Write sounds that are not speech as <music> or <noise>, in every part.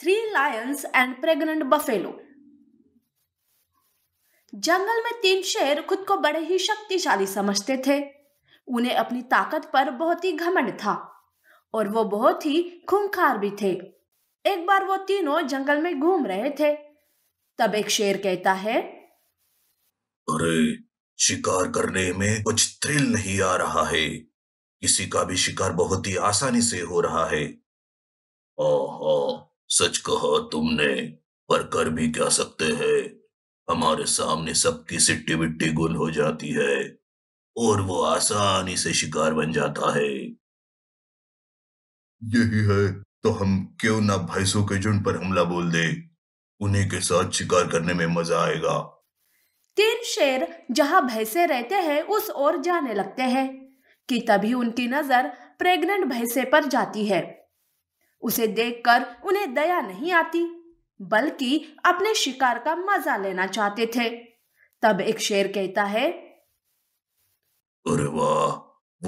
three lions and pregnant buffalo जंगल में तीन शेर खुद को बड़े ही शक्तिशाली समझते थे उन्हें अपनी ताकत पर बहुत ही घमंड था और वो बहुत ही खूंखार भी थे एक बार वो तीनों जंगल में घूम रहे थे तब एक शेर कहता है अरे शिकार करने में कुछ थ्रिल नहीं आ रहा है किसी का भी शिकार बहुत ही आसानी से हो रहा है ओहो सच कहा तुमने पर कर भी क्या सकते हैं हमारे सामने सबकी सिट्टी बिट्टी गुल हो जाती है और वो आसानी से शिकार बन जाता है यही है तो हम क्यों ना भैंसों के झुंड पर हमला बोल दे उन्हीं के साथ शिकार करने में मजा आएगा तीन शेर जहाँ भैंसे रहते हैं उस ओर जाने लगते हैं कि तभी उनकी नजर प्रेग्नेंट भैंसे पर जाती है उसे देखकर उन्हें दया नहीं आती बल्कि अपने शिकार का मजा लेना चाहते थे तब एक शेर कहता है अरे वाह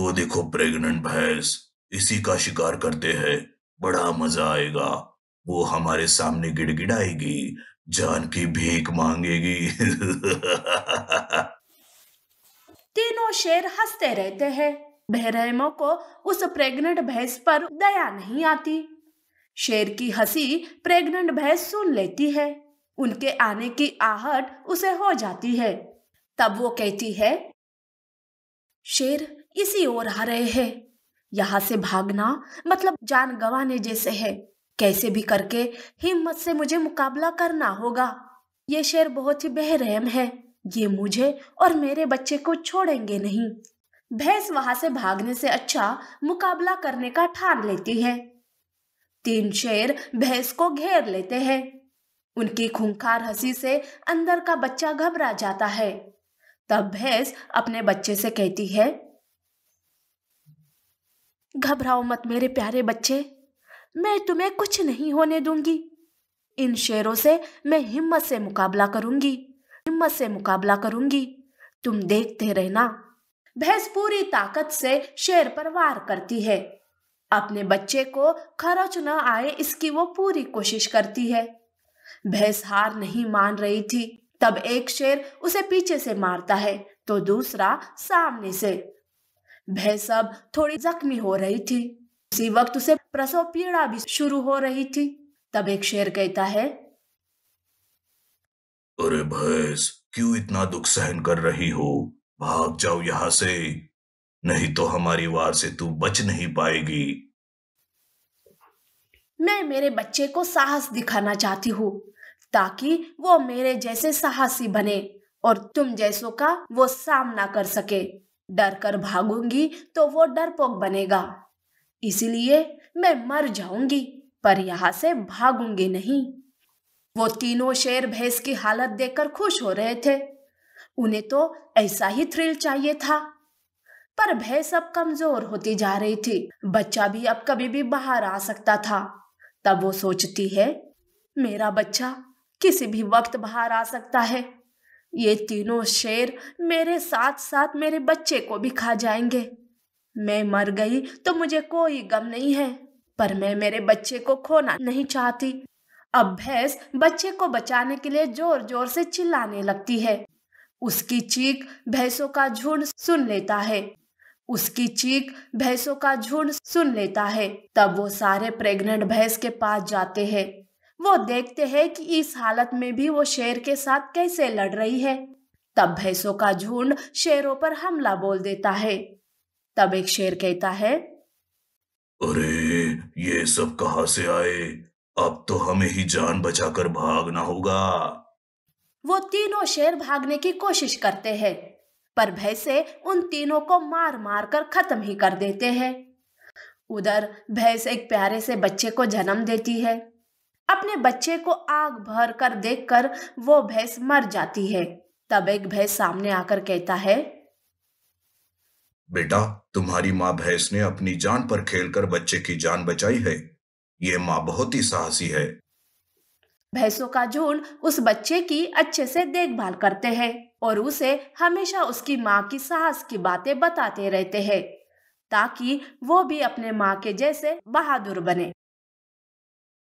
वो देखो प्रेग्नेंट भैंस इसी का शिकार करते हैं बड़ा मजा आएगा वो हमारे सामने गिड़गिड़ाएगी जान की भीख मांगेगी <laughs> तीनों शेर हंसते रहते हैं बहरहमो को उस प्रेग्नेंट भैंस पर दया नहीं आती शेर की हंसी प्रेग्नेंट भैंस सुन लेती है उनके आने की आहट उसे हो जाती है तब वो कहती है शेर इसी ओर आ रहे हैं यहां से भागना मतलब जान गंवाने जैसे है कैसे भी करके हिम्मत से मुझे मुकाबला करना होगा ये शेर बहुत ही बेरहम है ये मुझे और मेरे बच्चे को छोड़ेंगे नहीं भैंस वहां से भागने से अच्छा मुकाबला करने का ठान लेती है तीन शेर भैंस को घेर लेते हैं उनकी खूंखार हंसी से अंदर का बच्चा घबरा जाता है तब भैंस अपने बच्चे से कहती है घबराओ मत मेरे प्यारे बच्चे मैं तुम्हें कुछ नहीं होने दूंगी इन शेरों से मैं हिम्मत से मुकाबला करूंगी हिम्मत से मुकाबला करूंगी तुम देखते रहना भैंस पूरी ताकत से शेर पर वार करती है अपने बच्चे को खरोच न आए इसकी वो पूरी कोशिश करती है भैंस हार नहीं मान रही थी तब एक शेर उसे पीछे से मारता है तो दूसरा सामने से भैंस अब थोड़ी जख्मी हो रही थी उसी वक्त उसे प्रसव पीड़ा भी शुरू हो रही थी तब एक शेर कहता है अरे भैंस क्यों इतना दुख सहन कर रही हो भाग जाओ यहाँ से नहीं तो हमारी वार से तू बच नहीं पाएगी मैं मेरे बच्चे को साहस दिखाना चाहती हूँ ताकि वो मेरे जैसे साहसी बने और तुम जैसों का वो सामना कर सके डर कर भागूंगी तो वो डरपोक बनेगा इसलिए मैं मर जाऊंगी पर यहाँ से भागूंगी नहीं वो तीनों शेर भैंस की हालत देखकर खुश हो रहे थे उन्हें तो ऐसा ही थ्रिल चाहिए था पर भैंस अब कमजोर होती जा रही थी बच्चा भी अब कभी भी बाहर आ सकता था तब वो सोचती है मेरा बच्चा किसी भी वक्त बाहर आ सकता है ये तीनों शेर मेरे साथ साथ मेरे बच्चे को भी खा जाएंगे मैं मर गई तो मुझे कोई गम नहीं है पर मैं मेरे बच्चे को खोना नहीं चाहती अब भैंस बच्चे को बचाने के लिए जोर जोर से चिल्लाने लगती है उसकी चीख भैंसों का झुंड सुन लेता है उसकी चीख भैंसों का झुंड सुन लेता है तब वो सारे प्रेग्नेंट भैंस के पास जाते हैं वो देखते हैं कि इस हालत में भी वो शेर के साथ कैसे लड़ रही है तब भैंसों का झुंड शेरों पर हमला बोल देता है तब एक शेर कहता है अरे ये सब कहा से आए अब तो हमें ही जान बचाकर भागना होगा वो तीनों शेर भागने की कोशिश करते हैं पर भय से उन तीनों को मार मार कर खत्म ही कर देते हैं उधर भैंस एक प्यारे से बच्चे को जन्म देती है अपने बच्चे को आग भर कर देख कर वो भैंस मर जाती है तब एक भैंस सामने आकर कहता है बेटा तुम्हारी माँ भैंस ने अपनी जान पर खेलकर बच्चे की जान बचाई है ये माँ बहुत ही साहसी है भैंसों का झुंड उस बच्चे की अच्छे से देखभाल करते हैं और उसे हमेशा उसकी माँ की साहस की बातें बताते रहते हैं ताकि वो भी अपने माँ के जैसे बहादुर बने